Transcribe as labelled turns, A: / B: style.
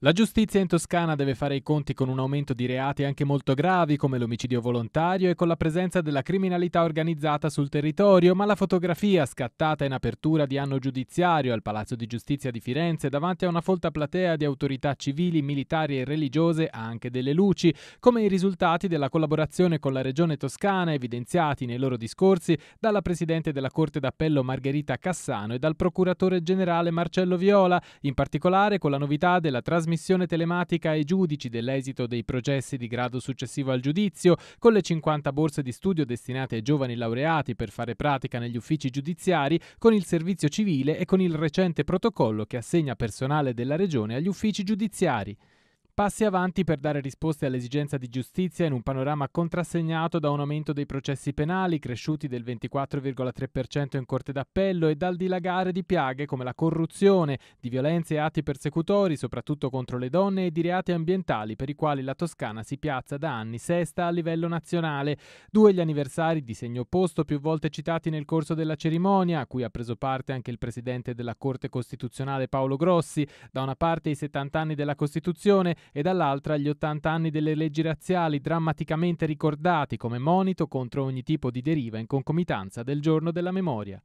A: La giustizia in Toscana deve fare i conti con un aumento di reati anche molto gravi come l'omicidio volontario e con la presenza della criminalità organizzata sul territorio, ma la fotografia scattata in apertura di anno giudiziario al Palazzo di Giustizia di Firenze davanti a una folta platea di autorità civili, militari e religiose ha anche delle luci, come i risultati della collaborazione con la Regione Toscana evidenziati nei loro discorsi dalla Presidente della Corte d'Appello Margherita Cassano e dal Procuratore Generale Marcello Viola, in particolare con la novità della trasmissione commissione telematica ai giudici dell'esito dei processi di grado successivo al giudizio, con le 50 borse di studio destinate ai giovani laureati per fare pratica negli uffici giudiziari, con il servizio civile e con il recente protocollo che assegna personale della Regione agli uffici giudiziari. Passi avanti per dare risposte all'esigenza di giustizia in un panorama contrassegnato da un aumento dei processi penali cresciuti del 24,3% in Corte d'Appello e dal dilagare di piaghe come la corruzione, di violenze e atti persecutori, soprattutto contro le donne, e di reati ambientali per i quali la Toscana si piazza da anni sesta a livello nazionale. Due gli anniversari di segno opposto più volte citati nel corso della cerimonia, a cui ha preso parte anche il presidente della Corte Costituzionale Paolo Grossi, da una parte i 70 anni della Costituzione, e dall'altra gli 80 anni delle leggi razziali drammaticamente ricordati come monito contro ogni tipo di deriva in concomitanza del giorno della memoria.